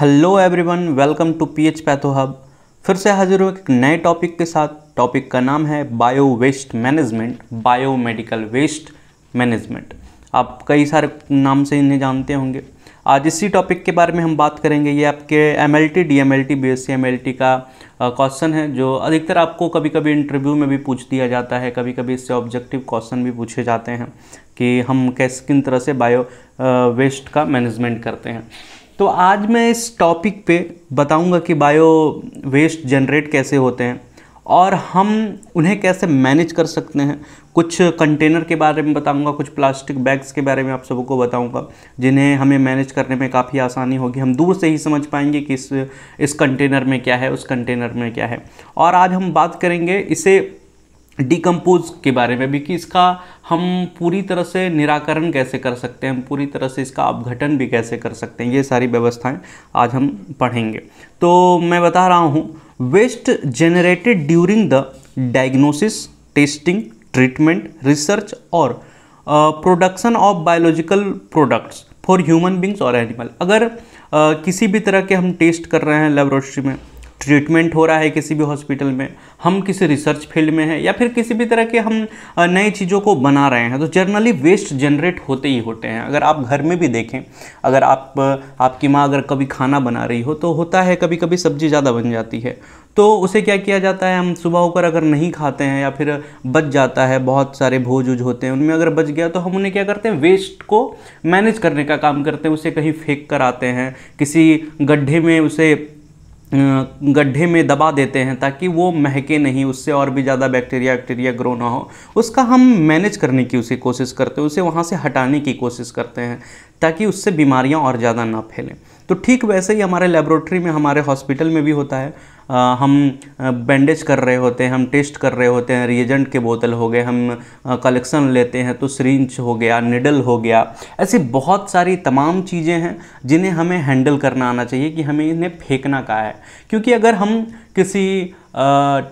hello everyone welcome to P H Patho Hub फिर से हाजिर हूँ एक नए टॉपिक के साथ टॉपिक का नाम है bio waste management biomedical waste management आप कई सारे नाम से इन्हें जानते होंगे आज इसी टॉपिक के बारे में हम बात करेंगे ये आपके M L T D M L T B S C M L T का क्वेश्चन है जो अधिकतर आपको कभी कभी इंटरव्यू में भी पूछ दिया जाता है कभी कभी इससे ऑब्जेक्टिव क्वेश्चन भी पूछे जाते हैं कि हम कैस किन तरह से बायो वेस्ट का मैनेजमेंट करते हैं तो आज मैं इस टॉपिक पे बताऊंगा कि बायो वेस्ट जनरेट कैसे होते हैं और हम उन्हें कैसे मैनेज कर सकते हैं कुछ कंटेनर के बारे में बताऊंगा कुछ प्लास्टिक बैग्स के बारे में आप सबको बताऊंगा जिन्हें हमें मैनेज करने में काफ़ी आसानी होगी हम दूर से ही समझ पाएंगे कि इस इस कंटेनर में क्या है उस कंटेनर में क्या है और आज हम बात करेंगे इसे डिकम्पोज के बारे में भी कि इसका हम पूरी तरह से निराकरण कैसे कर सकते हैं हम पूरी तरह से इसका अपघटन भी कैसे कर सकते हैं ये सारी व्यवस्थाएं आज हम पढ़ेंगे तो मैं बता रहा हूँ waste generated during the diagnosis testing treatment research और production of biological products for human beings और एनिमल अगर uh, किसी भी तरह के हम टेस्ट कर रहे हैं लेबोरेटरी में ट्रीटमेंट हो रहा है किसी भी हॉस्पिटल में हम किसी रिसर्च फील्ड में हैं या फिर किसी भी तरह के हम नई चीज़ों को बना रहे हैं तो जर्नली वेस्ट जनरेट होते ही होते हैं अगर आप घर में भी देखें अगर आप आपकी माँ अगर कभी खाना बना रही हो तो होता है कभी कभी सब्ज़ी ज़्यादा बन जाती है तो उसे क्या किया जाता है हम सुबह होकर अगर नहीं खाते हैं या फिर बच जाता है बहुत सारे भोज उज होते हैं उनमें अगर बच गया तो हम उन्हें क्या करते हैं वेस्ट को मैनेज करने का काम करते हैं उसे कहीं फेंक कर आते हैं किसी गड्ढे में उसे गड्ढे में दबा देते हैं ताकि वो महके नहीं उससे और भी ज़्यादा बैक्टीरिया वैक्टीरिया ग्रो ना हो उसका हम मैनेज करने की उसे कोशिश करते हैं उसे वहाँ से हटाने की कोशिश करते हैं ताकि उससे बीमारियाँ और ज़्यादा ना फैलें तो ठीक वैसे ही हमारे लेबोरेटरी में हमारे हॉस्पिटल में भी होता है हम बैंडेज कर रहे होते हैं हम टेस्ट कर रहे होते हैं रिएजेंट के बोतल हो गए हम कलेक्शन लेते हैं तो सरिंच हो गया निडल हो गया ऐसी बहुत सारी तमाम चीज़ें हैं जिन्हें हमें हैंडल करना आना चाहिए कि हमें इन्हें फेंकना कहा है क्योंकि अगर हम किसी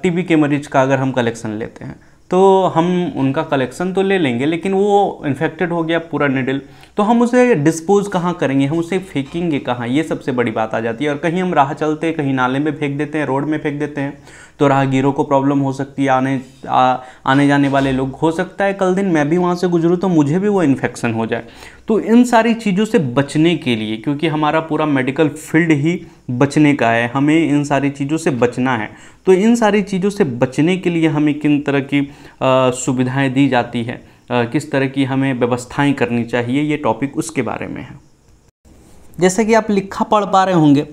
टीबी के मरीज का अगर हम कलेक्शन लेते हैं तो हम उनका कलेक्शन तो ले लेंगे लेकिन वो इन्फेक्टेड हो गया पूरा निडल तो हम उसे डिस्पोज कहाँ करेंगे हम उसे फेंकेंगे कहाँ ये सबसे बड़ी बात आ जाती है और कहीं हम राह चलते कहीं नाले में फेंक देते हैं रोड में फेंक देते हैं तो राहगीरों को प्रॉब्लम हो सकती है आने आ, आने जाने वाले लोग हो सकता है कल दिन मैं भी वहाँ से गुजरूँ तो मुझे भी वो इन्फेक्शन हो जाए तो इन सारी चीज़ों से बचने के लिए क्योंकि हमारा पूरा मेडिकल फील्ड ही बचने का है हमें इन सारी चीज़ों से बचना है तो इन सारी चीज़ों से बचने के लिए हमें किन तरह की सुविधाएँ दी जाती है आ, किस तरह की हमें व्यवस्थाएं करनी चाहिए ये टॉपिक उसके बारे में है जैसे कि आप लिखा पढ़ पा रहे होंगे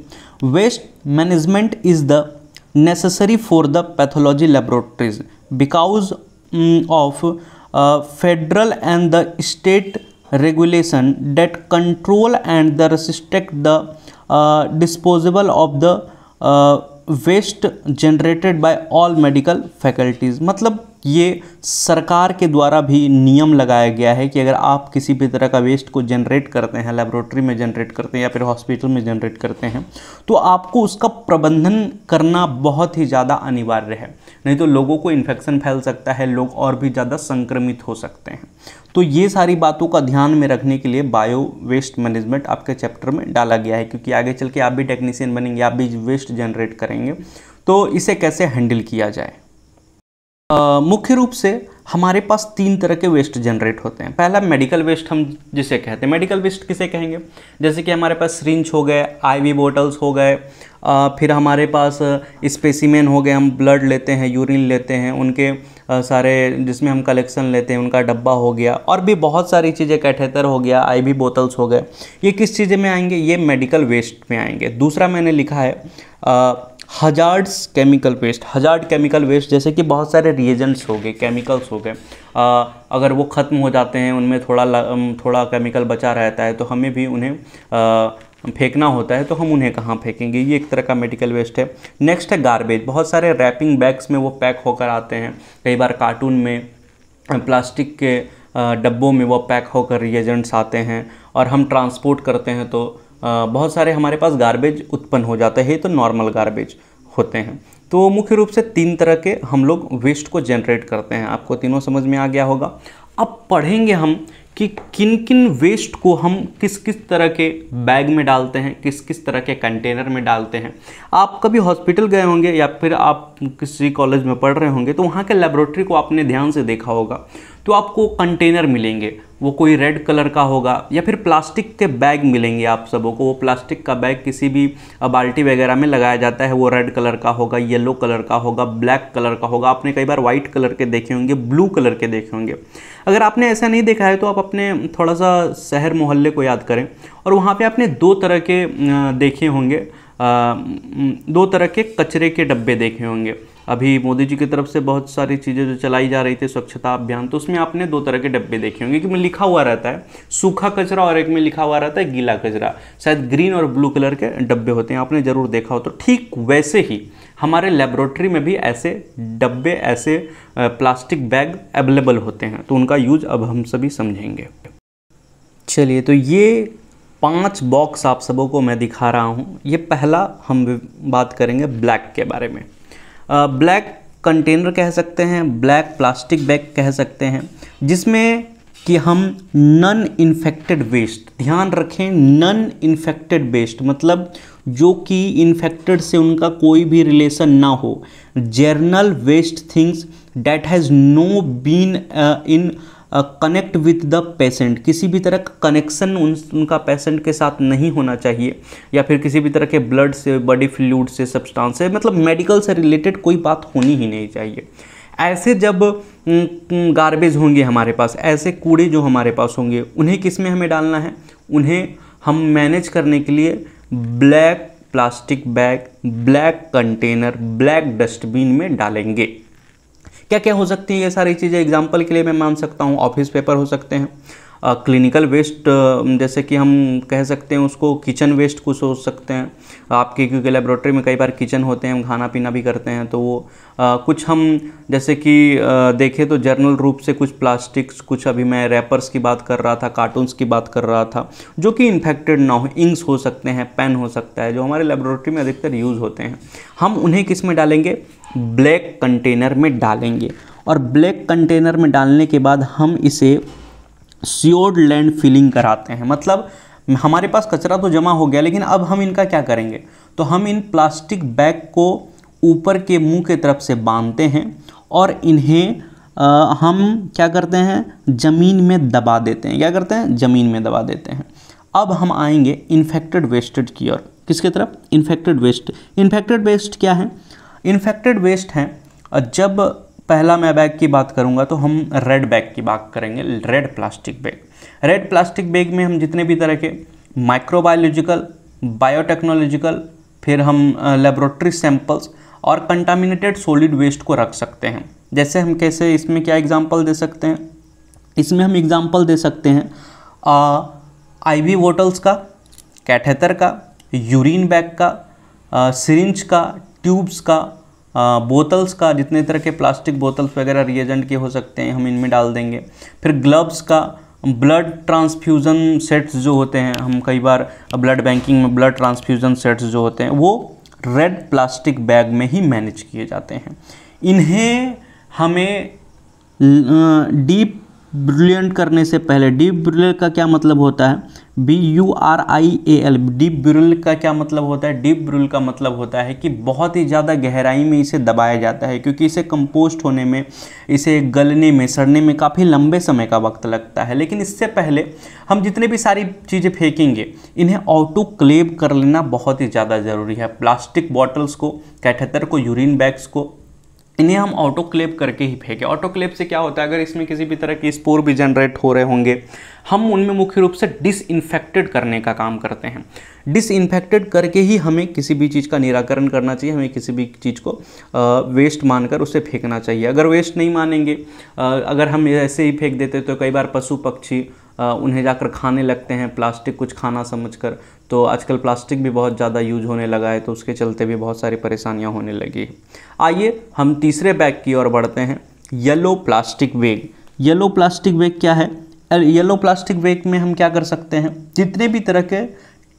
waste management is the necessary for the pathology laboratories because of federal and the state regulation that control and the restrict the uh, disposable of the uh, waste generated by all medical faculties मतलब ये सरकार के द्वारा भी नियम लगाया गया है कि अगर आप किसी भी तरह का वेस्ट को जनरेट करते हैं लेबोरेटरी में जनरेट करते हैं या फिर हॉस्पिटल में जनरेट करते हैं तो आपको उसका प्रबंधन करना बहुत ही ज़्यादा अनिवार्य है नहीं तो लोगों को इन्फेक्शन फैल सकता है लोग और भी ज़्यादा संक्रमित हो सकते हैं तो ये सारी बातों का ध्यान में रखने के लिए बायो वेस्ट मैनेजमेंट आपके चैप्टर में डाला गया है क्योंकि आगे चल के आप भी टेक्नीशियन बनेंगे आप भी वेस्ट जनरेट करेंगे तो इसे कैसे हैंडल किया जाए मुख्य रूप से हमारे पास तीन तरह के वेस्ट जनरेट होते हैं पहला मेडिकल वेस्ट हम जिसे कहते हैं मेडिकल वेस्ट किसे कहेंगे जैसे कि हमारे पास रिंच हो गए आईवी बोटल्स हो गए फिर हमारे पास स्पेसिमेन हो गए हम ब्लड लेते हैं यूरिन लेते हैं उनके सारे जिसमें हम कलेक्शन लेते हैं उनका डब्बा हो गया और भी बहुत सारी चीज़ें कैठेतर हो गया आईवी बोतल्स हो गए ये किस चीज़ें में आएंगे ये मेडिकल वेस्ट में आएंगे दूसरा मैंने लिखा है hazards chemical waste hazard chemical waste जैसे कि बहुत सारे रिएजेंट्स हो गए केमिकल्स हो गए अगर वो ख़त्म हो जाते हैं उनमें थोड़ा थोड़ा केमिकल बचा रहता है तो हमें भी उन्हें आ, फेंकना होता है तो हम उन्हें कहाँ फेंकेंगे ये एक तरह का मेडिकल वेस्ट है नेक्स्ट है गारबेज बहुत सारे रैपिंग बैग्स में वो पैक होकर आते हैं कई बार कार्टून में प्लास्टिक के डब्बों में वो पैक होकर रिएजेंट्स आते हैं और हम ट्रांसपोर्ट करते हैं तो बहुत सारे हमारे पास गारबेज उत्पन्न हो जाते हैं तो नॉर्मल गारबेज होते हैं तो मुख्य रूप से तीन तरह के हम लोग वेस्ट को जनरेट करते हैं आपको तीनों समझ में आ गया होगा अब पढ़ेंगे हम कि किन किन वेस्ट को हम किस किस तरह के बैग में डालते हैं किस किस तरह के कंटेनर में डालते हैं आप कभी हॉस्पिटल गए होंगे या फिर आप किसी कॉलेज में पढ़ रहे होंगे तो वहाँ के लेबोरेटरी को आपने ध्यान से देखा होगा तो आपको कंटेनर मिलेंगे वो कोई रेड कलर का होगा या फिर प्लास्टिक के बैग मिलेंगे आप सबों को वो प्लास्टिक का बैग किसी भी बाल्टी वगैरह में लगाया जाता है वो रेड कलर का होगा येलो कलर का होगा ब्लैक कलर का होगा आपने कई बार वाइट कलर के देखे होंगे ब्लू कलर के देखे होंगे अगर आपने ऐसा नहीं देखा है तो आप अपने थोड़ा सा शहर मोहल्ले को याद करें और वहाँ पर आपने दो तरह के देखे होंगे दो तरह के कचरे के डब्बे देखे होंगे अभी मोदी जी की तरफ से बहुत सारी चीज़ें जो चलाई जा रही थी स्वच्छता अभियान तो उसमें आपने दो तरह के डब्बे देखे होंगे कि में लिखा हुआ रहता है सूखा कचरा और एक में लिखा हुआ रहता है गीला कचरा शायद ग्रीन और ब्लू कलर के डब्बे होते हैं आपने ज़रूर देखा हो तो ठीक वैसे ही हमारे लेबोरेटरी में भी ऐसे डब्बे ऐसे प्लास्टिक बैग अवेलेबल होते हैं तो उनका यूज अब हम सभी समझेंगे चलिए तो ये पांच बॉक्स आप सबों को मैं दिखा रहा हूँ ये पहला हम बात करेंगे ब्लैक के बारे में ब्लैक कंटेनर कह सकते हैं ब्लैक प्लास्टिक बैग कह सकते हैं जिसमें कि हम नन इन्फेक्टेड वेस्ट ध्यान रखें नन इन्फेक्टेड वेस्ट मतलब जो कि इन्फेक्टेड से उनका कोई भी रिलेशन ना हो general waste things that has no been in connect with the patient किसी भी तरह का कनेक्शन उन उनका पेशेंट के साथ नहीं होना चाहिए या फिर किसी भी तरह के ब्लड से बॉडी फ्लूड से सब्सटेंस से मतलब मेडिकल से रिलेटेड कोई बात होनी ही नहीं चाहिए ऐसे जब गार्बेज होंगे हमारे पास ऐसे कूड़े जो हमारे पास होंगे उन्हें किस में हमें डालना है उन्हें हम मैनेज करने के लिए black plastic bag black container black dustbin में डालेंगे क्या क्या हो सकती हैं ये सारी चीज़ें एग्जाम्पल के लिए मैं मान सकता हूँ ऑफिस पेपर हो सकते हैं क्लिनिकल वेस्ट जैसे कि हम कह सकते हैं उसको किचन वेस्ट कुछ हो सकते हैं आपके क्योंकि लेबोरेटरी में कई बार किचन होते हैं हम खाना पीना भी करते हैं तो वो आ, कुछ हम जैसे कि देखें तो जर्नल रूप से कुछ प्लास्टिक्स कुछ अभी मैं रैपर्स की बात कर रहा था कार्टून्स की बात कर रहा था जो कि इन्फेक्टेड ना हो इंक्स हो सकते हैं पेन हो सकता है जो हमारे लेबोरेटरी में अधिकतर यूज़ होते हैं हम उन्हें किस में डालेंगे ब्लैक कंटेनर में डालेंगे और ब्लैक कंटेनर में डालने के बाद हम इसे सियोर्ड लैंड फिलिंग कराते हैं मतलब हमारे पास कचरा तो जमा हो गया लेकिन अब हम इनका क्या करेंगे तो हम इन प्लास्टिक बैग को ऊपर के मुंह के तरफ से बांधते हैं और इन्हें आ, हम क्या करते हैं ज़मीन में दबा देते हैं क्या करते हैं ज़मीन में दबा देते हैं अब हम आएंगे इन्फेक्टेड वेस्टेड की ओर किसके तरफ इन्फेक्टेड वेस्ट इन्फेक्टेड वेस्ट क्या है इन्फेक्टेड वेस्ट हैं जब पहला मैं बैग की बात करूँगा तो हम रेड बैग की बात करेंगे red plastic bag red plastic bag में हम जितने भी तरह के माइक्रोबायोलॉजिकल बायोटेक्नोलॉजिकल फिर हम लेबोरेटरी सैंपल्स और कंटामिनेटेड सॉलिड वेस्ट को रख सकते हैं जैसे हम कैसे इसमें क्या एग्जाम्पल दे सकते हैं इसमें हम एग्जाम्पल दे सकते हैं आई वी का कैथेटर का यूरिन बैग का सिरिंज का ट्यूब्स का बोतल्स का जितने तरह के प्लास्टिक बोतल्स वगैरह रिएजेंट के हो सकते हैं हम इनमें डाल देंगे फिर ग्लव्स का ब्लड ट्रांसफ्यूज़न सेट्स जो होते हैं हम कई बार ब्लड बैंकिंग में ब्लड ट्रांसफ्यूज़न सेट्स जो होते हैं वो रेड प्लास्टिक बैग में ही मैनेज किए जाते हैं इन्हें हमें डीप ब्रिलियंट करने से पहले डीप ब्रिलियंट का क्या मतलब होता है B U R I A L deep burial का क्या मतलब होता है डीप ब्रुल का मतलब होता है कि बहुत ही ज़्यादा गहराई में इसे दबाया जाता है क्योंकि इसे कंपोस्ट होने में इसे गलने में सड़ने में काफ़ी लंबे समय का वक्त लगता है लेकिन इससे पहले हम जितने भी सारी चीज़ें फेंकेंगे इन्हें ऑटो क्लेब कर लेना बहुत ही ज़्यादा ज़रूरी है प्लास्टिक बॉटल्स को कैठेतर को यूरिन बैग्स को इन्हें हम क्लेप करके ही फेंकें क्लेप से क्या होता है अगर इसमें किसी भी तरह के स्पोर भी जनरेट हो रहे होंगे हम उनमें मुख्य रूप से डिसइनफेक्टेड करने का काम करते हैं डिसइनफेक्टेड करके ही हमें किसी भी चीज़ का निराकरण करना चाहिए हमें किसी भी चीज़ को वेस्ट मानकर उसे फेंकना चाहिए अगर वेस्ट नहीं मानेंगे अगर हम ऐसे ही फेंक देते तो कई बार पशु पक्षी उन्हें जाकर खाने लगते हैं प्लास्टिक कुछ खाना समझकर तो आजकल प्लास्टिक भी बहुत ज़्यादा यूज होने लगा है तो उसके चलते भी बहुत सारी परेशानियाँ होने लगी आइए हम तीसरे बैग की ओर बढ़ते हैं yellow plastic bag yellow plastic bag क्या है येलो प्लास्टिक बैग में हम क्या कर सकते हैं जितने भी तरह के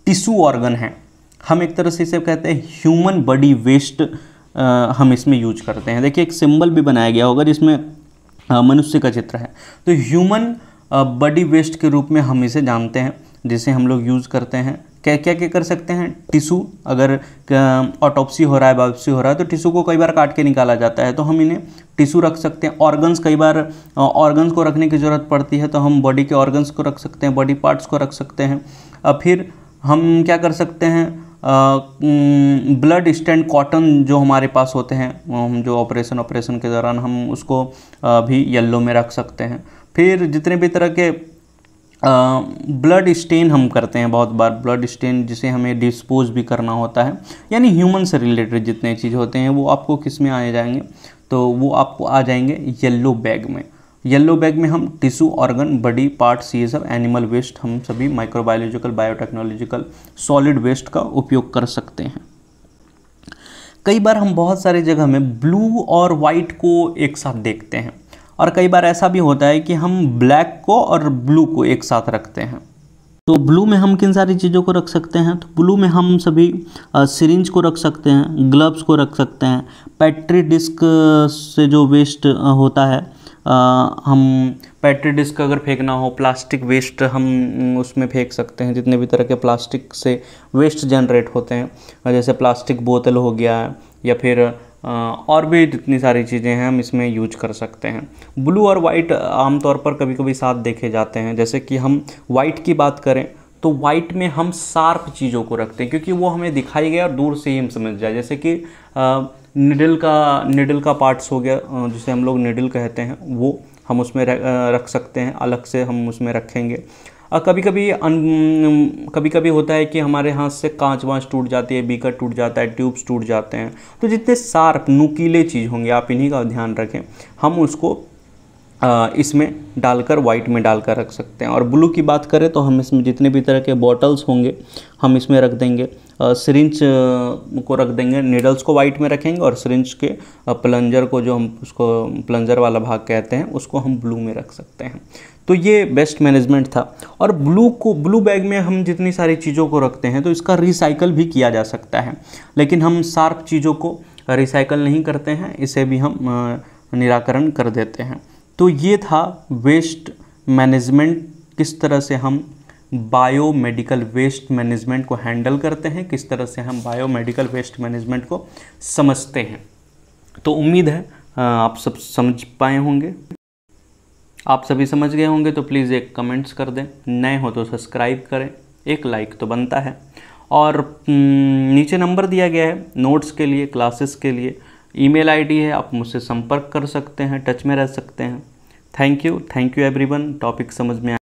टिशू ऑर्गन हैं हम एक तरह से इसे कहते हैं ह्यूमन बॉडी वेस्ट हम इसमें यूज करते हैं देखिए एक सिंबल भी बनाया गया होगा जिसमें मनुष्य का चित्र है तो ह्यूमन बॉडी वेस्ट के रूप में हम इसे जानते हैं जिसे हम लोग यूज़ करते हैं क्या क्या क्या कर सकते हैं टिशू अगर ऑटोप्सी हो रहा है बायोप्सी हो रहा है तो टिशू को कई बार काट के निकाला जाता है तो हम इन्हें टिशू रख सकते हैं ऑर्गन्स कई बार ऑर्गन्स को रखने की ज़रूरत पड़ती है तो हम बॉडी के ऑर्गन्स को रख सकते हैं बॉडी पार्ट्स को रख सकते हैं और फिर हम क्या कर सकते हैं ब्लड स्टैंड कॉटन जो हमारे पास होते हैं हम जो ऑपरेशन ऑपरेशन के दौरान हम उसको भी येल्लो में रख सकते हैं फिर जितने भी तरह के ब्लड स्टेन हम करते हैं बहुत बार ब्लड स्टेन जिसे हमें डिस्पोज भी करना होता है यानी ह्यूमन से रिलेटेड जितने चीज़ होते हैं वो आपको किस में आए जाएंगे तो वो आपको आ जाएंगे येल्लो बैग में येल्लो बैग में हम टिश्यू ऑर्गन बडी पार्ट्स ये सब एनिमल वेस्ट हम सभी माइक्रोबायोलॉजिकल बायोटेक्नोलॉजिकल सॉलिड वेस्ट का उपयोग कर सकते हैं कई बार हम बहुत सारे जगह में ब्लू और वाइट को एक साथ देखते हैं और कई बार ऐसा भी होता है कि हम ब्लैक को और ब्लू को एक साथ रखते हैं तो ब्लू में हम किन सारी चीज़ों को रख सकते हैं तो ब्लू में हम सभी सिरिंज को रख सकते हैं ग्लव्स को रख सकते हैं पैट्री डिस्क से जो वेस्ट होता है आ, हम पैट्री डिस्क अगर फेंकना हो प्लास्टिक वेस्ट हम उसमें फेंक सकते हैं जितने भी तरह के प्लास्टिक से वेस्ट जनरेट होते हैं जैसे प्लास्टिक बोतल हो गया या फिर और भी जितनी सारी चीज़ें हैं हम इसमें यूज कर सकते हैं ब्लू और वाइट आमतौर पर कभी कभी साथ देखे जाते हैं जैसे कि हम वाइट की बात करें तो वाइट में हम शार्प चीज़ों को रखते हैं क्योंकि वो हमें दिखाई गया और दूर से ही हम समझ जाए जैसे कि निडल का निडल का पार्ट्स हो गया जिसे हम लोग निडल कहते हैं वो हम उसमें रख सकते हैं अलग से हम उसमें रखेंगे और कभी कभी अन कभी कभी होता है कि हमारे हाथ से कांच वाँच टूट जाती है बीकर टूट जाता है ट्यूब्स टूट जाते हैं तो जितने शार्प नुकीले चीज़ होंगे आप इन्हीं का ध्यान रखें हम उसको इसमें डालकर वाइट में डालकर रख सकते हैं और ब्लू की बात करें तो हम इसमें जितने भी तरह के बॉटल्स होंगे हम इसमें रख देंगे सिरिंच को रख देंगे नीडल्स को वाइट में रखेंगे और सिरिंच के प्लंजर को जो हम उसको प्लंजर वाला भाग कहते हैं उसको हम ब्लू में रख सकते हैं तो ये बेस्ट मैनेजमेंट था और ब्लू को ब्लू बैग में हम जितनी सारी चीज़ों को रखते हैं तो इसका रिसाइकल भी किया जा सकता है लेकिन हम शार्प चीज़ों को रिसाइकल नहीं करते हैं इसे भी हम निराकरण कर देते हैं तो ये था वेस्ट मैनेजमेंट किस तरह से हम बायोमेडिकल वेस्ट मैनेजमेंट को हैंडल करते हैं किस तरह से हम बायोमेडिकल वेस्ट मैनेजमेंट को समझते हैं तो उम्मीद है आप सब समझ पाए होंगे आप सभी समझ गए होंगे तो प्लीज़ एक कमेंट्स कर दें नए हो तो सब्सक्राइब करें एक लाइक तो बनता है और नीचे नंबर दिया गया है नोट्स के लिए क्लासेस के लिए ईमेल आईडी है आप मुझसे संपर्क कर सकते हैं टच में रह सकते हैं thank you thank you everyone topic समझ में आ